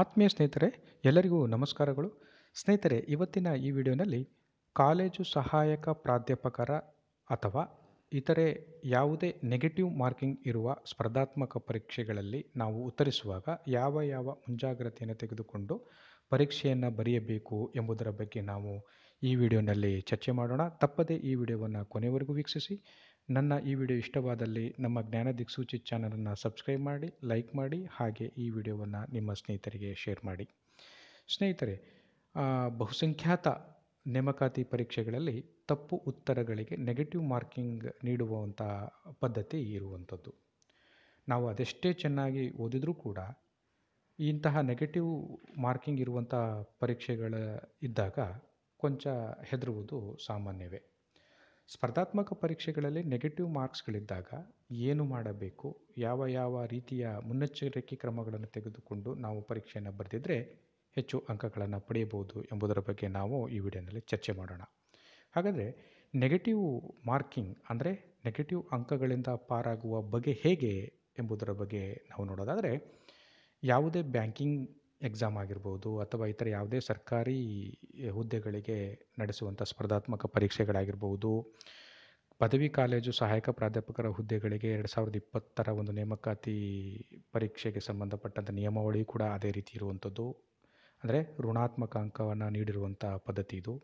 ಆತ್ಮೀಯ ಸ್ನೇಹಿತರೆ ಎಲ್ಲರಿಗೂ ನಮಸ್ಕಾರಗಳು ಸ್ನೇಹಿತರೆ ಇವತ್ತಿನ ಈ ವಿಡಿಯೋನಲ್ಲಿ ಕಾಲೇಜು ಸಹಾಯಕ ಪ್ರಾಧ್ಯಾಪಕರ ಅಥವಾ ಇತರೆ ಯಾವುದೇ ನೆಗೆಟಿವ್ ಮಾರ್ಕಿಂಗ್ ಇರುವ ಸ್ಪರ್ಧಾತ್ಮಕ ಪರೀಕ್ಷೆಗಳಲ್ಲಿ ನಾವು ಉತ್ತರಿಸುವಾಗ ಯಾವ ಯಾವ ಮುಂಜಾಗ್ರತೆಯನ್ನು ತೆಗೆದುಕೊಂಡು ಪರೀಕ್ಷೆಯನ್ನು ಬರೆಯಬೇಕು ಎಂಬುದರ ಬಗ್ಗೆ ನಾವು ಈ ವಿಡಿಯೋನಲ್ಲಿ ಚರ್ಚೆ ಮಾಡೋಣ ತಪ್ಪದೇ ಈ ವಿಡಿಯೋವನ್ನು ಕೊನೆವರೆಗೂ ವೀಕ್ಷಿಸಿ ನನ್ನ ಈ ವಿಡಿಯೋ ಇಷ್ಟವಾದಲ್ಲಿ ನಮ್ಮ ಜ್ಞಾನ ದಿಕ್ಸೂಚಿ ಚಾನಲನ್ನು ಸಬ್ಸ್ಕ್ರೈಬ್ ಮಾಡಿ ಲೈಕ್ ಮಾಡಿ ಹಾಗೆ ಈ ವಿಡಿಯೋವನ್ನು ನಿಮ್ಮ ಸ್ನೇಹಿತರಿಗೆ ಶೇರ್ ಮಾಡಿ ಸ್ನೇಹಿತರೆ ಬಹುಸಂಖ್ಯಾತ ನೇಮಕಾತಿ ಪರೀಕ್ಷೆಗಳಲ್ಲಿ ತಪ್ಪು ಉತ್ತರಗಳಿಗೆ ನೆಗೆಟಿವ್ ಮಾರ್ಕಿಂಗ್ ನೀಡುವಂಥ ಪದ್ಧತಿ ಇರುವಂಥದ್ದು ನಾವು ಅದೆಷ್ಟೇ ಚೆನ್ನಾಗಿ ಓದಿದರೂ ಕೂಡ ಇಂತಹ ನೆಗೆಟಿವ್ ಮಾರ್ಕಿಂಗ್ ಇರುವಂಥ ಪರೀಕ್ಷೆಗಳ ಇದ್ದಾಗ ಕೊಂಚ ಹೆದರುವುದು ಸಾಮಾನ್ಯವೇ ಸ್ಪರ್ಧಾತ್ಮಕ ಪರೀಕ್ಷೆಗಳಲ್ಲಿ ನೆಗೆಟಿವ್ ಮಾರ್ಕ್ಸ್ಗಳಿದ್ದಾಗ ಏನು ಮಾಡಬೇಕು ಯಾವ ಯಾವ ರೀತಿಯ ಮುನ್ನೆಚ್ಚರಿಕೆ ಕ್ರಮಗಳನ್ನು ತೆಗೆದುಕೊಂಡು ನಾವು ಪರೀಕ್ಷೆಯನ್ನು ಬರೆದಿದ್ದರೆ ಹೆಚ್ಚು ಅಂಕಗಳನ್ನು ಪಡೆಯಬಹುದು ಎಂಬುದರ ಬಗ್ಗೆ ನಾವು ಈ ವಿಡಿಯೋನಲ್ಲಿ ಚರ್ಚೆ ಮಾಡೋಣ ಹಾಗಾದರೆ ನೆಗೆಟಿವ್ ಮಾರ್ಕಿಂಗ್ ಅಂದರೆ ನೆಗೆಟಿವ್ ಅಂಕಗಳಿಂದ ಪಾರಾಗುವ ಬಗೆ ಹೇಗೆ ಎಂಬುದರ ಬಗ್ಗೆ ನಾವು ನೋಡೋದಾದರೆ ಯಾವುದೇ ಬ್ಯಾಂಕಿಂಗ್ ಎಕ್ಸಾಮ್ ಆಗಿರ್ಬೋದು ಅಥವಾ ಇತರ ಯಾವುದೇ ಸರ್ಕಾರಿ ಹುದ್ದೆಗಳಿಗೆ ನಡೆಸುವಂಥ ಸ್ಪರ್ಧಾತ್ಮಕ ಪರೀಕ್ಷೆಗಳಾಗಿರ್ಬೋದು ಪದವಿ ಕಾಲೇಜು ಸಹಾಯಕ ಪ್ರಾಧ್ಯಾಪಕರ ಹುದ್ದೆಗಳಿಗೆ ಎರಡು ಸಾವಿರದ ಇಪ್ಪತ್ತರ ಒಂದು ನೇಮಕಾತಿ ಪರೀಕ್ಷೆಗೆ ಸಂಬಂಧಪಟ್ಟಂಥ ನಿಯಮಾವಳಿ ಕೂಡ ಅದೇ ರೀತಿ ಇರುವಂಥದ್ದು ಅಂದರೆ ಋಣಾತ್ಮಕ ಅಂಕವನ್ನು ನೀಡಿರುವಂಥ ಪದ್ಧತಿ ಇದು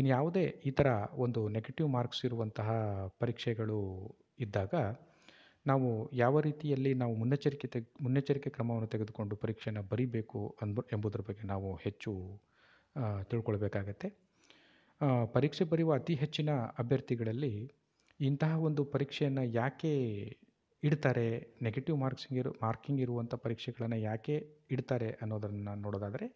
ಇನ್ನು ಈ ಥರ ಒಂದು ನೆಗೆಟಿವ್ ಮಾರ್ಕ್ಸ್ ಇರುವಂತಹ ಪರೀಕ್ಷೆಗಳು ಇದ್ದಾಗ ನಾವು ಯಾವ ರೀತಿಯಲ್ಲಿ ನಾವು ಮುನ್ನೆಚ್ಚರಿಕೆ ತೆಗೆ ಮುನ್ನೆಚ್ಚರಿಕೆ ಕ್ರಮವನ್ನು ತೆಗೆದುಕೊಂಡು ಪರೀಕ್ಷೆಯನ್ನು ಬರಿಬೇಕು ಅನ್ಬ ಎಂಬುದರ ಬಗ್ಗೆ ನಾವು ಹೆಚ್ಚು ತಿಳ್ಕೊಳ್ಬೇಕಾಗತ್ತೆ ಪರೀಕ್ಷೆ ಬರೆಯುವ ಅತಿ ಹೆಚ್ಚಿನ ಅಭ್ಯರ್ಥಿಗಳಲ್ಲಿ ಇಂತಹ ಒಂದು ಪರೀಕ್ಷೆಯನ್ನು ಯಾಕೆ ಇಡ್ತಾರೆ ನೆಗೆಟಿವ್ ಮಾರ್ಕ್ಸಿಂಗ್ ಇರೋ ಮಾರ್ಕಿಂಗ್ ಇರುವಂಥ ಪರೀಕ್ಷೆಗಳನ್ನು ಯಾಕೆ ಇಡ್ತಾರೆ ಅನ್ನೋದನ್ನು ನೋಡೋದಾದರೆ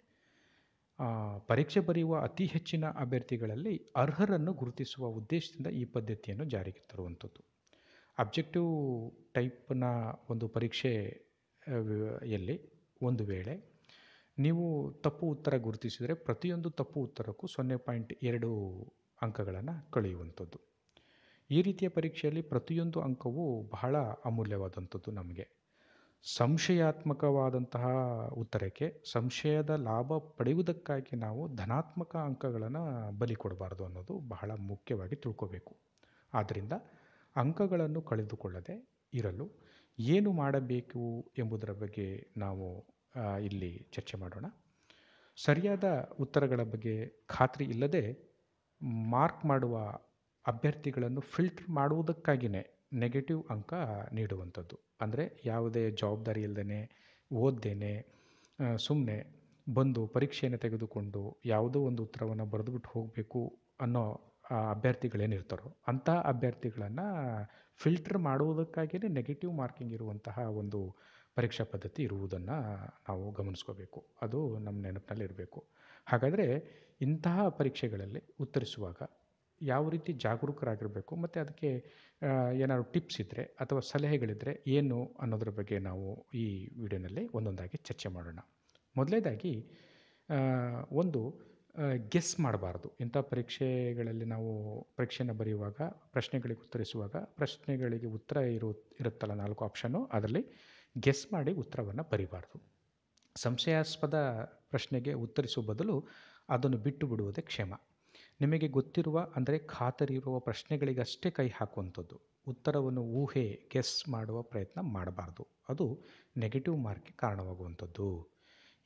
ಪರೀಕ್ಷೆ ಬರೆಯುವ ಅತಿ ಹೆಚ್ಚಿನ ಅಭ್ಯರ್ಥಿಗಳಲ್ಲಿ ಅರ್ಹರನ್ನು ಗುರುತಿಸುವ ಉದ್ದೇಶದಿಂದ ಈ ಪದ್ಧತಿಯನ್ನು ಜಾರಿಗೆ ತರುವಂಥದ್ದು ಅಬ್ಜೆಕ್ಟಿವ್ ಟೈಪ್ನ ಒಂದು ಪರೀಕ್ಷೆ ಯಲ್ಲಿ ಒಂದು ವೇಳೆ ನೀವು ತಪ್ಪು ಉತ್ತರ ಗುರುತಿಸಿದರೆ ಪ್ರತಿಯೊಂದು ತಪ್ಪು ಉತ್ತರಕ್ಕೂ ಸೊನ್ನೆ ಪಾಯಿಂಟ್ ಎರಡು ಅಂಕಗಳನ್ನು ಕಳೆಯುವಂಥದ್ದು ಈ ರೀತಿಯ ಪರೀಕ್ಷೆಯಲ್ಲಿ ಪ್ರತಿಯೊಂದು ಅಂಕವು ಬಹಳ ಅಮೂಲ್ಯವಾದಂಥದ್ದು ನಮಗೆ ಸಂಶಯಾತ್ಮಕವಾದಂತಹ ಉತ್ತರಕ್ಕೆ ಸಂಶಯದ ಲಾಭ ಪಡೆಯುವುದಕ್ಕಾಗಿ ನಾವು ಧನಾತ್ಮಕ ಅಂಕಗಳನ್ನು ಬಲಿ ಕೊಡಬಾರ್ದು ಅನ್ನೋದು ಬಹಳ ಮುಖ್ಯವಾಗಿ ತಿಳ್ಕೋಬೇಕು ಆದ್ದರಿಂದ ಅಂಕಗಳನ್ನು ಕಳೆದುಕೊಳ್ಳದೆ ಇರಲು ಏನು ಮಾಡಬೇಕು ಎಂಬುದರ ಬಗ್ಗೆ ನಾವು ಇಲ್ಲಿ ಚರ್ಚೆ ಮಾಡೋಣ ಸರಿಯಾದ ಉತ್ತರಗಳ ಬಗ್ಗೆ ಖಾತ್ರಿ ಇಲ್ಲದೆ ಮಾರ್ಕ್ ಮಾಡುವ ಅಭ್ಯರ್ಥಿಗಳನ್ನು ಫಿಲ್ಟ್ರ್ ಮಾಡುವುದಕ್ಕಾಗಿಯೇ ನೆಗೆಟಿವ್ ಅಂಕ ನೀಡುವಂಥದ್ದು ಅಂದರೆ ಯಾವುದೇ ಜವಾಬ್ದಾರಿ ಇಲ್ಲದೇ ಓದ್ದೇನೆ ಸುಮ್ಮನೆ ಬಂದು ಪರೀಕ್ಷೆಯನ್ನು ತೆಗೆದುಕೊಂಡು ಯಾವುದೋ ಒಂದು ಉತ್ತರವನ್ನು ಬರೆದುಬಿಟ್ಟು ಹೋಗಬೇಕು ಅನ್ನೋ ಅಭ್ಯರ್ಥಿಗಳೇನಿರ್ತಾರೋ ಅಂತಹ ಅಭ್ಯರ್ಥಿಗಳನ್ನು ಫಿಲ್ಟರ್ ಮಾಡುವುದಕ್ಕಾಗಿಯೇ ನೆಗೆಟಿವ್ ಮಾರ್ಕಿಂಗ್ ಇರುವಂತಹ ಒಂದು ಪರೀಕ್ಷಾ ಪದ್ಧತಿ ಇರುವುದನ್ನು ನಾವು ಗಮನಿಸ್ಕೋಬೇಕು ಅದು ನಮ್ಮ ನೆನಪಿನಲ್ಲಿ ಇರಬೇಕು ಹಾಗಾದರೆ ಇಂತಹ ಪರೀಕ್ಷೆಗಳಲ್ಲಿ ಉತ್ತರಿಸುವಾಗ ಯಾವ ರೀತಿ ಜಾಗರೂಕರಾಗಿರಬೇಕು ಮತ್ತು ಅದಕ್ಕೆ ಏನಾದ್ರು ಟಿಪ್ಸ್ ಇದ್ದರೆ ಅಥವಾ ಸಲಹೆಗಳಿದ್ದರೆ ಏನು ಅನ್ನೋದ್ರ ಬಗ್ಗೆ ನಾವು ಈ ವಿಡಿಯೋನಲ್ಲಿ ಒಂದೊಂದಾಗಿ ಚರ್ಚೆ ಮಾಡೋಣ ಮೊದಲೇದಾಗಿ ಒಂದು ಗೆಸ್ ಮಾಡಬಾರ್ದು ಇಂಥ ಪರೀಕ್ಷೆಗಳಲ್ಲಿ ನಾವು ಪರೀಕ್ಷೆನ ಬರೆಯುವಾಗ ಪ್ರಶ್ನೆಗಳಿಗೆ ಉತ್ತರಿಸುವಾಗ ಪ್ರಶ್ನೆಗಳಿಗೆ ಉತ್ತರ ಇರು ಇರುತ್ತಲ್ಲ ನಾಲ್ಕು ಆಪ್ಷನ್ನು ಅದರಲ್ಲಿ ಗೆಸ್ ಮಾಡಿ ಉತ್ತರವನ್ನು ಬರೀಬಾರ್ದು ಸಂಶಯಾಸ್ಪದ ಪ್ರಶ್ನೆಗೆ ಉತ್ತರಿಸುವ ಬದಲು ಅದನ್ನು ಬಿಟ್ಟು ಬಿಡುವುದೇ ಕ್ಷಮ ನಿಮಗೆ ಗೊತ್ತಿರುವ ಅಂದರೆ ಖಾತರಿ ಇರುವ ಪ್ರಶ್ನೆಗಳಿಗಷ್ಟೇ ಕೈ ಹಾಕುವಂಥದ್ದು ಉತ್ತರವನ್ನು ಊಹೆ ಗೆಸ್ ಮಾಡುವ ಪ್ರಯತ್ನ ಮಾಡಬಾರ್ದು ಅದು ನೆಗೆಟಿವ್ ಮಾರ್ಕ್ಗೆ ಕಾರಣವಾಗುವಂಥದ್ದು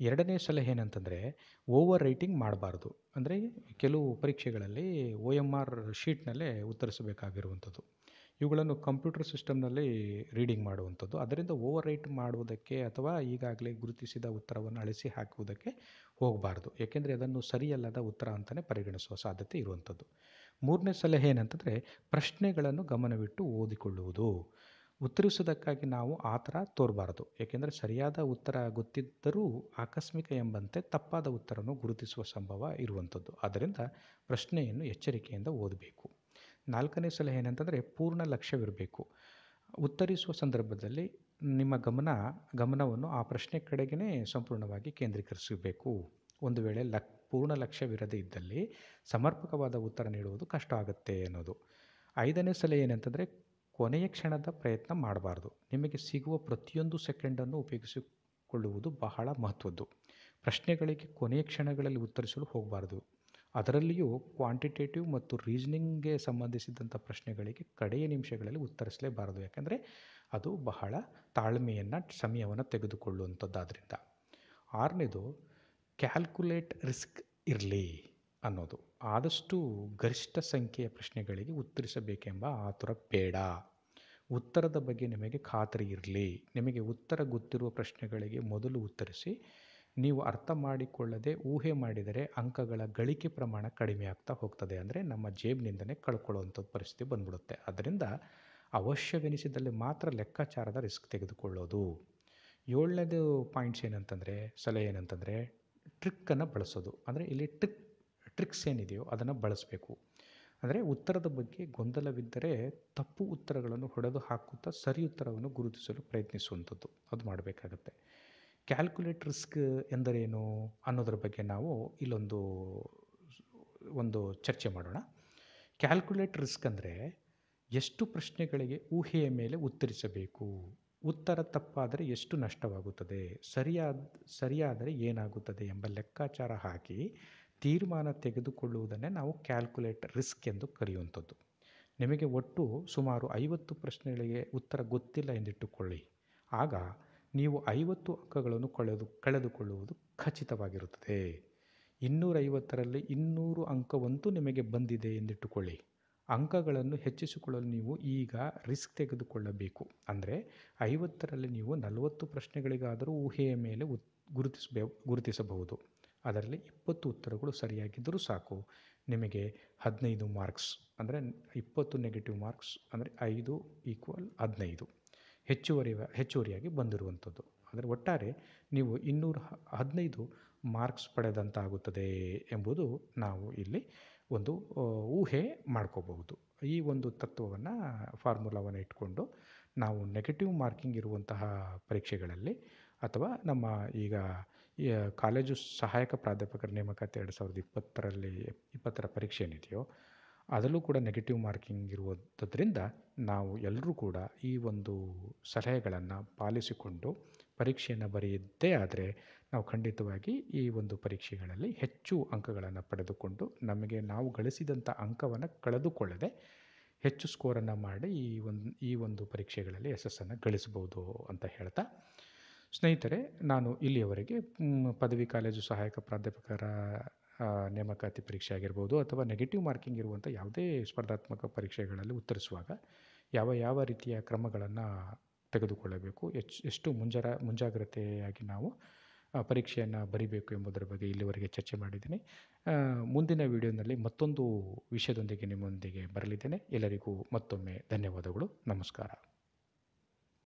ಎರಡನೇ ಸಲಹೆ ಏನಂತಂದರೆ ಓವರ್ ರೈಟಿಂಗ್ ಮಾಡಬಾರ್ದು ಅಂದರೆ ಕೆಲವು ಪರೀಕ್ಷೆಗಳಲ್ಲಿ ಓ ಎಮ್ ಆರ್ ಶೀಟ್ನಲ್ಲೇ ಉತ್ತರಿಸಬೇಕಾಗಿರುವಂಥದ್ದು ಇವುಗಳನ್ನು ಕಂಪ್ಯೂಟರ್ ಸಿಸ್ಟಮ್ನಲ್ಲಿ ರೀಡಿಂಗ್ ಮಾಡುವಂಥದ್ದು ಅದರಿಂದ ಓವರ್ ರೈಟ್ ಮಾಡುವುದಕ್ಕೆ ಅಥವಾ ಈಗಾಗಲೇ ಗುರುತಿಸಿದ ಉತ್ತರವನ್ನು ಅಳಿಸಿ ಹಾಕುವುದಕ್ಕೆ ಹೋಗಬಾರ್ದು ಏಕೆಂದರೆ ಅದನ್ನು ಸರಿಯಲ್ಲದ ಉತ್ತರ ಅಂತಲೇ ಪರಿಗಣಿಸುವ ಸಾಧ್ಯತೆ ಇರುವಂಥದ್ದು ಮೂರನೇ ಸಲಹೆ ಏನಂತಂದರೆ ಪ್ರಶ್ನೆಗಳನ್ನು ಗಮನವಿಟ್ಟು ಓದಿಕೊಳ್ಳುವುದು ಉತ್ತರಿಸುವುದಕ್ಕಾಗಿ ನಾವು ಆ ಥರ ತೋರಬಾರ್ದು ಏಕೆಂದರೆ ಸರಿಯಾದ ಉತ್ತರ ಗೊತ್ತಿದ್ದರೂ ಆಕಸ್ಮಿಕ ಎಂಬಂತೆ ತಪ್ಪಾದ ಉತ್ತರವನ್ನು ಗುರುತಿಸುವ ಸಂಭವ ಇರುವಂಥದ್ದು ಆದ್ದರಿಂದ ಪ್ರಶ್ನೆಯನ್ನು ಎಚ್ಚರಿಕೆಯಿಂದ ಓದಬೇಕು ನಾಲ್ಕನೇ ಸಲಹೆ ಏನಂತಂದರೆ ಪೂರ್ಣ ಲಕ್ಷ್ಯವಿರಬೇಕು ಉತ್ತರಿಸುವ ಸಂದರ್ಭದಲ್ಲಿ ನಿಮ್ಮ ಗಮನ ಗಮನವನ್ನು ಆ ಪ್ರಶ್ನೆ ಕಡೆಗೇ ಸಂಪೂರ್ಣವಾಗಿ ಕೇಂದ್ರೀಕರಿಸಬೇಕು ಒಂದು ವೇಳೆ ಲಕ್ ಪೂರ್ಣ ಲಕ್ಷ್ಯವಿರದೇ ಇದ್ದಲ್ಲಿ ಸಮರ್ಪಕವಾದ ಉತ್ತರ ನೀಡುವುದು ಕಷ್ಟ ಆಗುತ್ತೆ ಅನ್ನೋದು ಐದನೇ ಸಲಹೆ ಏನಂತಂದರೆ ಕೊನೆಯ ಕ್ಷಣದ ಪ್ರಯತ್ನ ಮಾಡಬಾರ್ದು ನಿಮಗೆ ಸಿಗುವ ಪ್ರತಿಯೊಂದು ಸೆಕೆಂಡನ್ನು ಉಪಯೋಗಿಸಿಕೊಳ್ಳುವುದು ಬಹಳ ಮಹತ್ವದ್ದು ಪ್ರಶ್ನೆಗಳಿಗೆ ಕೊನೆಯ ಕ್ಷಣಗಳಲ್ಲಿ ಉತ್ತರಿಸಲು ಹೋಗಬಾರ್ದು ಅದರಲ್ಲಿಯೂ ಕ್ವಾಂಟಿಟೇಟಿವ್ ಮತ್ತು ರೀಸ್ನಿಂಗ್ಗೆ ಸಂಬಂಧಿಸಿದಂಥ ಪ್ರಶ್ನೆಗಳಿಗೆ ಕಡೆಯ ನಿಮಿಷಗಳಲ್ಲಿ ಉತ್ತರಿಸಲೇಬಾರದು ಯಾಕಂದರೆ ಅದು ಬಹಳ ತಾಳ್ಮೆಯನ್ನು ಸಮಯವನ್ನು ತೆಗೆದುಕೊಳ್ಳುವಂಥದ್ದಾದ್ದರಿಂದ ಆರನೇದು ಕ್ಯಾಲ್ಕುಲೇಟ್ ರಿಸ್ಕ್ ಇರಲಿ ಅನ್ನೋದು ಆದಷ್ಟು ಗರಿಷ್ಠ ಸಂಖ್ಯೆಯ ಪ್ರಶ್ನೆಗಳಿಗೆ ಉತ್ತರಿಸಬೇಕೆಂಬ ಆತುರ ಬೇಡ ಉತ್ತರದ ಬಗ್ಗೆ ನಿಮಗೆ ಖಾತ್ರಿ ಇರಲಿ ನಿಮಗೆ ಉತ್ತರ ಗೊತ್ತಿರುವ ಪ್ರಶ್ನೆಗಳಿಗೆ ಮೊದಲು ಉತ್ತರಿಸಿ ನೀವು ಅರ್ಥ ಮಾಡಿಕೊಳ್ಳದೆ ಊಹೆ ಮಾಡಿದರೆ ಅಂಕಗಳ ಗಳಿಕೆ ಪ್ರಮಾಣ ಕಡಿಮೆ ಆಗ್ತಾ ಹೋಗ್ತದೆ ಅಂದರೆ ನಮ್ಮ ಜೇಬಿನಿಂದಲೇ ಕಳ್ಕೊಳ್ಳುವಂಥ ಪರಿಸ್ಥಿತಿ ಬಂದ್ಬಿಡುತ್ತೆ ಅದರಿಂದ ಅವಶ್ಯವೆನಿಸಿದಲ್ಲಿ ಮಾತ್ರ ಲೆಕ್ಕಾಚಾರದ ರಿಸ್ಕ್ ತೆಗೆದುಕೊಳ್ಳೋದು ಏಳನೇದು ಪಾಯಿಂಟ್ಸ್ ಏನಂತಂದರೆ ಸಲಹೆ ಏನಂತಂದರೆ ಟ್ರಿಕ್ಕನ್ನು ಬಳಸೋದು ಅಂದರೆ ಇಲ್ಲಿ ಟ್ರಿಕ್ ಟ್ರಿಕ್ಸ್ ಏನಿದೆಯೋ ಅದನ್ನು ಬಳಸಬೇಕು ಅಂದರೆ ಉತ್ತರದ ಬಗ್ಗೆ ಗೊಂದಲವಿದ್ದರೆ ತಪ್ಪು ಉತ್ತರಗಳನ್ನು ಹೊಡೆದು ಹಾಕುತ್ತಾ ಸರಿ ಉತ್ತರವನ್ನು ಗುರುತಿಸಲು ಪ್ರಯತ್ನಿಸುವಂಥದ್ದು ಅದು ಮಾಡಬೇಕಾಗತ್ತೆ ಕ್ಯಾಲ್ಕುಲೇಟ್ ರಿಸ್ಕ್ ಎಂದರೇನು ಅನ್ನೋದ್ರ ಬಗ್ಗೆ ನಾವು ಇಲ್ಲೊಂದು ಒಂದು ಚರ್ಚೆ ಮಾಡೋಣ ಕ್ಯಾಲ್ಕುಲೇಟ್ ರಿಸ್ಕ್ ಅಂದರೆ ಎಷ್ಟು ಪ್ರಶ್ನೆಗಳಿಗೆ ಊಹೆಯ ಮೇಲೆ ಉತ್ತರಿಸಬೇಕು ಉತ್ತರ ತಪ್ಪಾದರೆ ಎಷ್ಟು ನಷ್ಟವಾಗುತ್ತದೆ ಸರಿಯಾದ ಸರಿಯಾದರೆ ಏನಾಗುತ್ತದೆ ಎಂಬ ಲೆಕ್ಕಾಚಾರ ಹಾಕಿ ತೀರ್ಮಾನ ತೆಗೆದುಕೊಳ್ಳುವುದನ್ನೇ ನಾವು ಕ್ಯಾಲ್ಕುಲೇಟ್ ರಿಸ್ಕ್ ಎಂದು ಕರೆಯುವಂಥದ್ದು ನಿಮಗೆ ಒಟ್ಟು ಸುಮಾರು ಐವತ್ತು ಪ್ರಶ್ನೆಗಳಿಗೆ ಉತ್ತರ ಗೊತ್ತಿಲ್ಲ ಎಂದಿಟ್ಟುಕೊಳ್ಳಿ ಆಗ ನೀವು ಐವತ್ತು ಅಂಕಗಳನ್ನು ಕಳೆದು ಕಳೆದುಕೊಳ್ಳುವುದು ಖಚಿತವಾಗಿರುತ್ತದೆ ಇನ್ನೂರೈವತ್ತರಲ್ಲಿ ಇನ್ನೂರು ಅಂಕವಂತೂ ನಿಮಗೆ ಬಂದಿದೆ ಎಂದಿಟ್ಟುಕೊಳ್ಳಿ ಅಂಕಗಳನ್ನು ಹೆಚ್ಚಿಸಿಕೊಳ್ಳಲು ನೀವು ಈಗ ರಿಸ್ಕ್ ತೆಗೆದುಕೊಳ್ಳಬೇಕು ಅಂದರೆ ಐವತ್ತರಲ್ಲಿ ನೀವು ನಲವತ್ತು ಪ್ರಶ್ನೆಗಳಿಗಾದರೂ ಊಹೆಯ ಮೇಲೆ ಉತ್ ಗುರುತಿಸಬೆ ಗುರುತಿಸಬಹುದು ಅದರಲ್ಲಿ ಇಪ್ಪತ್ತು ಉತ್ತರಗಳು ಸರಿಯಾಗಿದ್ದರೂ ಸಾಕು ನಿಮಗೆ ಹದಿನೈದು ಮಾರ್ಕ್ಸ್ ಅಂದರೆ ಇಪ್ಪತ್ತು ನೆಗೆಟಿವ್ ಮಾರ್ಕ್ಸ್ ಅಂದರೆ ಐದು ಈಕ್ವಲ್ ಹದಿನೈದು ಹೆಚ್ಚುವರಿ ಹೆಚ್ಚುವರಿಯಾಗಿ ಬಂದಿರುವಂಥದ್ದು ಅಂದರೆ ಒಟ್ಟಾರೆ ನೀವು ಇನ್ನೂರ ಹದಿನೈದು ಮಾರ್ಕ್ಸ್ ಪಡೆದಂತಾಗುತ್ತದೆ ಎಂಬುದು ನಾವು ಇಲ್ಲಿ ಒಂದು ಊಹೆ ಮಾಡ್ಕೋಬಹುದು ಈ ಒಂದು ತತ್ವವನ್ನು ಫಾರ್ಮುಲಾವನ್ನು ಇಟ್ಕೊಂಡು ನಾವು ನೆಗೆಟಿವ್ ಮಾರ್ಕಿಂಗ್ ಇರುವಂತಹ ಪರೀಕ್ಷೆಗಳಲ್ಲಿ ಅಥವಾ ನಮ್ಮ ಈಗ ಕಾಲೇಜು ಸಹಾಯಕ ಪ್ರಾಧ್ಯಾಪಕರ ನೇಮಕಾತಿ ಎರಡು ಸಾವಿರದ ಇಪ್ಪತ್ತರಲ್ಲಿ ಇಪ್ಪತ್ತರ ಪರೀಕ್ಷೆ ಏನಿದೆಯೋ ಅದರಲ್ಲೂ ಕೂಡ ನೆಗೆಟಿವ್ ಮಾರ್ಕಿಂಗ್ ಇರುವುದರಿಂದ ನಾವು ಎಲ್ಲರೂ ಕೂಡ ಈ ಒಂದು ಸಲಹೆಗಳನ್ನು ಪಾಲಿಸಿಕೊಂಡು ಪರೀಕ್ಷೆಯನ್ನು ಬರೆಯದ್ದೇ ಆದರೆ ನಾವು ಖಂಡಿತವಾಗಿ ಈ ಒಂದು ಪರೀಕ್ಷೆಗಳಲ್ಲಿ ಹೆಚ್ಚು ಅಂಕಗಳನ್ನು ಪಡೆದುಕೊಂಡು ನಮಗೆ ನಾವು ಗಳಿಸಿದಂಥ ಅಂಕವನ್ನು ಕಳೆದುಕೊಳ್ಳದೆ ಹೆಚ್ಚು ಸ್ಕೋರನ್ನು ಮಾಡಿ ಈ ಒಂದು ಈ ಒಂದು ಪರೀಕ್ಷೆಗಳಲ್ಲಿ ಯಶಸ್ಸನ್ನು ಗಳಿಸ್ಬೋದು ಅಂತ ಹೇಳ್ತಾ ಸ್ನೇಹಿತರೆ ನಾನು ಇಲ್ಲಿಯವರೆಗೆ ಪದವಿ ಕಾಲೇಜು ಸಹಾಯಕ ಪ್ರಾಧ್ಯಾಪಕರ ನೇಮಕಾತಿ ಪರೀಕ್ಷೆ ಆಗಿರ್ಬೋದು ಅಥವಾ ನೆಗೆಟಿವ್ ಮಾರ್ಕಿಂಗ್ ಇರುವಂಥ ಯಾವುದೇ ಸ್ಪರ್ಧಾತ್ಮಕ ಪರೀಕ್ಷೆಗಳಲ್ಲಿ ಉತ್ತರಿಸುವಾಗ ಯಾವ ಯಾವ ರೀತಿಯ ಕ್ರಮಗಳನ್ನು ತೆಗೆದುಕೊಳ್ಳಬೇಕು ಎಚ್ ಎಷ್ಟು ಮುಂಜರ ಮುಂಜಾಗ್ರತೆಯಾಗಿ ನಾವು ಪರೀಕ್ಷೆಯನ್ನು ಬರಿಬೇಕು ಎಂಬುದರ ಬಗ್ಗೆ ಇಲ್ಲಿವರೆಗೆ ಚರ್ಚೆ ಮಾಡಿದ್ದೀನಿ ಮುಂದಿನ ವಿಡಿಯೋನಲ್ಲಿ ಮತ್ತೊಂದು ವಿಷಯದೊಂದಿಗೆ ನಿಮ್ಮೊಂದಿಗೆ ಬರಲಿದ್ದೇನೆ ಎಲ್ಲರಿಗೂ ಮತ್ತೊಮ್ಮೆ ಧನ್ಯವಾದಗಳು ನಮಸ್ಕಾರ